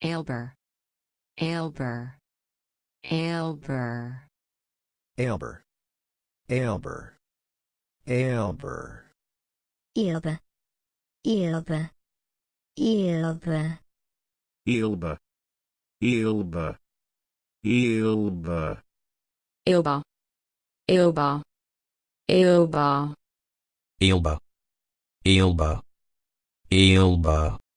Elber. Elber. Elber. Elber. Elber. Elber. Ilba, Ilba, Ilba, Ilba, Ilba, Ilba, Ilba, Ilba, Ilba, Ilba, Ilba. Elba.